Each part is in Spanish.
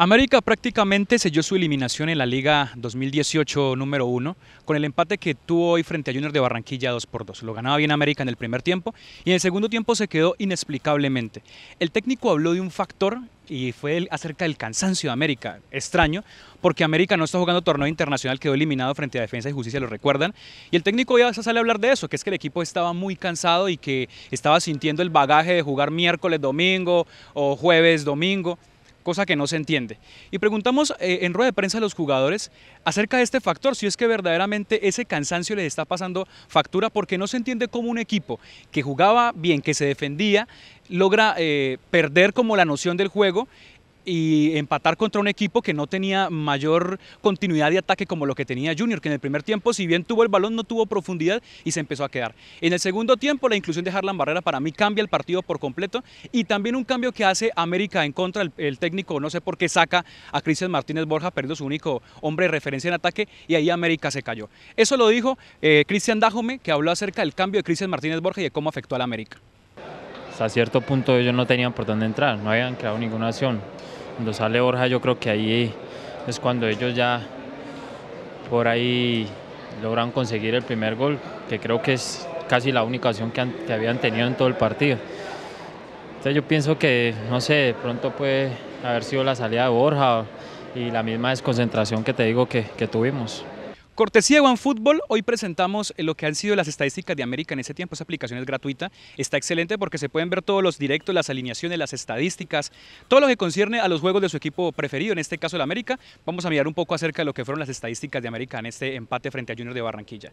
América prácticamente selló su eliminación en la Liga 2018 número 1 con el empate que tuvo hoy frente a Junior de Barranquilla 2 por 2. Lo ganaba bien América en el primer tiempo y en el segundo tiempo se quedó inexplicablemente. El técnico habló de un factor y fue acerca del cansancio de América. Extraño, porque América no está jugando torneo internacional, quedó eliminado frente a Defensa y Justicia, lo recuerdan. Y el técnico ya sale a hablar de eso, que es que el equipo estaba muy cansado y que estaba sintiendo el bagaje de jugar miércoles, domingo o jueves, domingo cosa que no se entiende. Y preguntamos eh, en rueda de prensa a los jugadores acerca de este factor, si es que verdaderamente ese cansancio les está pasando factura, porque no se entiende cómo un equipo que jugaba bien, que se defendía, logra eh, perder como la noción del juego y empatar contra un equipo que no tenía mayor continuidad de ataque como lo que tenía Junior, que en el primer tiempo, si bien tuvo el balón, no tuvo profundidad y se empezó a quedar. En el segundo tiempo, la inclusión de Harlan Barrera para mí cambia el partido por completo y también un cambio que hace América en contra, el, técnico, no sé por qué, saca a Cristian Martínez Borja, perdiendo su único hombre de referencia en ataque y ahí América se cayó. Eso lo dijo eh, Cristian Dajome, que habló acerca del cambio de Cristian Martínez Borja y de cómo afectó al América. Hasta cierto punto ellos no tenían por dónde entrar, no habían creado ninguna acción. Cuando sale Borja yo creo que ahí es cuando ellos ya por ahí logran conseguir el primer gol, que creo que es casi la única opción que, habían tenido en todo el partido. Entonces yo pienso que, no sé, de pronto puede haber sido la salida de Borja y la misma desconcentración que te digo que tuvimos. Cortesía de Fútbol. hoy presentamos eh, lo que han sido las estadísticas de América en ese tiempo. Esa aplicación es gratuita, está excelente porque se pueden ver todos los directos, las alineaciones, las estadísticas, todo lo que concierne a los juegos de su equipo preferido, en este caso el América. Vamos a mirar un poco acerca de lo que fueron las estadísticas de América en este empate frente a Junior de Barranquilla.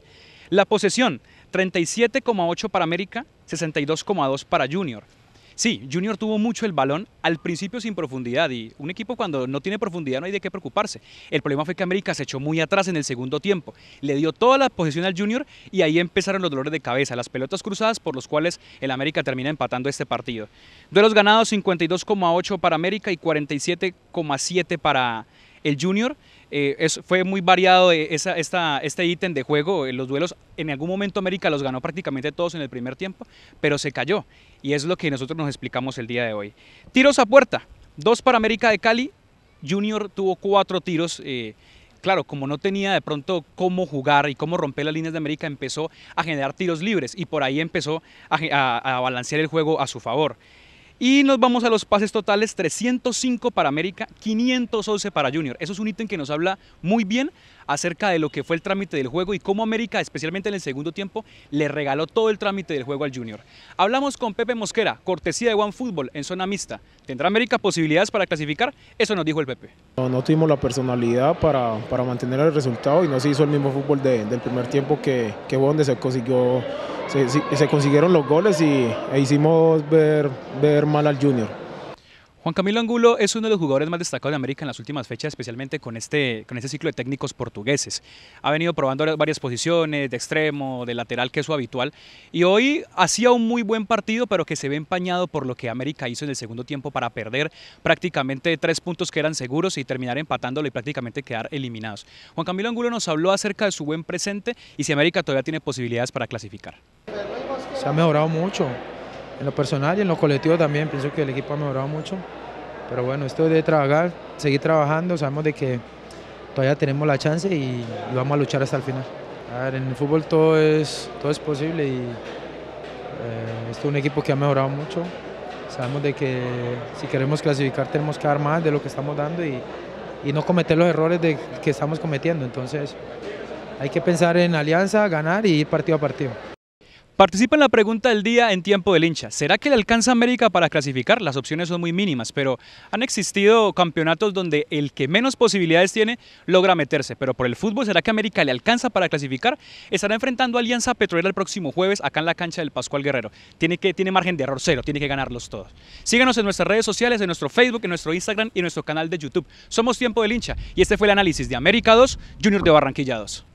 La posesión, 37,8 para América, 62,2 para Junior. Sí, Junior tuvo mucho el balón al principio sin profundidad y un equipo cuando no tiene profundidad no hay de qué preocuparse. El problema fue que América se echó muy atrás en el segundo tiempo, le dio toda la posesión al Junior y ahí empezaron los dolores de cabeza, las pelotas cruzadas por los cuales el América termina empatando este partido. Duelos ganados 52,8 para América y 47,7 para el Junior. Eh, fue muy variado eh, este ítem de juego. Eh, los duelos en algún momento América los ganó prácticamente todos en el primer tiempo, pero se cayó. Y es lo que nosotros nos explicamos el día de hoy. Tiros a puerta. Dos para América de Cali. Junior tuvo cuatro tiros. claro, como no tenía de pronto cómo jugar y cómo romper las líneas de América, empezó a generar tiros libres y por ahí empezó a balancear el juego a su favor. Y nos vamos a los pases totales, 305 para América, 511 para Junior. Eso es un ítem que nos habla muy bien acerca de lo que fue el trámite del juego y cómo América, especialmente en el segundo tiempo, le regaló todo el trámite del juego al Junior. Hablamos con Pepe Mosquera, cortesía de One Fútbol en zona mixta. ¿Tendrá América posibilidades para clasificar? Eso nos dijo el Pepe. No, no tuvimos la personalidad para, para, mantener el resultado y no se hizo el mismo fútbol del primer tiempo que, que donde se consiguió se, consiguieron los goles y e hicimos ver, ver mal al Junior. Juan Camilo Angulo es uno de los jugadores más destacados de América en las últimas fechas, especialmente con este, con este ciclo de técnicos portugueses. Ha venido probando varias posiciones, de extremo, de lateral, que es su habitual, y hoy hacía un muy buen partido, pero que se ve empañado por lo que América hizo en el segundo tiempo para perder prácticamente tres puntos que eran seguros y terminar empatándolo y prácticamente quedar eliminados. Juan Camilo Angulo nos habló acerca de su buen presente y si América todavía tiene posibilidades para clasificar. Se ha mejorado mucho, en lo personal y en lo colectivo también. Pienso que el equipo ha mejorado mucho. Pero bueno, esto de trabajar, seguir trabajando, sabemos de que todavía tenemos la chance y, vamos a luchar hasta el final. en el fútbol todo es, todo es posible y eh, es un equipo que ha mejorado mucho. Sabemos de que si queremos clasificar tenemos que dar más de lo que estamos dando y, no cometer los errores de, que estamos cometiendo. Entonces hay que pensar en alianza, ganar y ir partido a partido. Participa en la pregunta del día en tiempo del hincha. ¿Será que le alcanza América para clasificar? Las opciones son muy mínimas, pero han existido campeonatos donde el que menos posibilidades tiene logra meterse. Pero por el fútbol, ¿será que América le alcanza para clasificar? Estará enfrentando a Alianza Petrolera el próximo jueves acá en la cancha del Pascual Guerrero. Tiene, que, tiene margen de error cero, tiene que ganarlos todos. Síganos en nuestras redes sociales, en nuestro Facebook, en nuestro Instagram y en nuestro canal de YouTube. Somos Tiempo del Hincha y este fue el análisis de América 2, Junior de Barranquilla 2.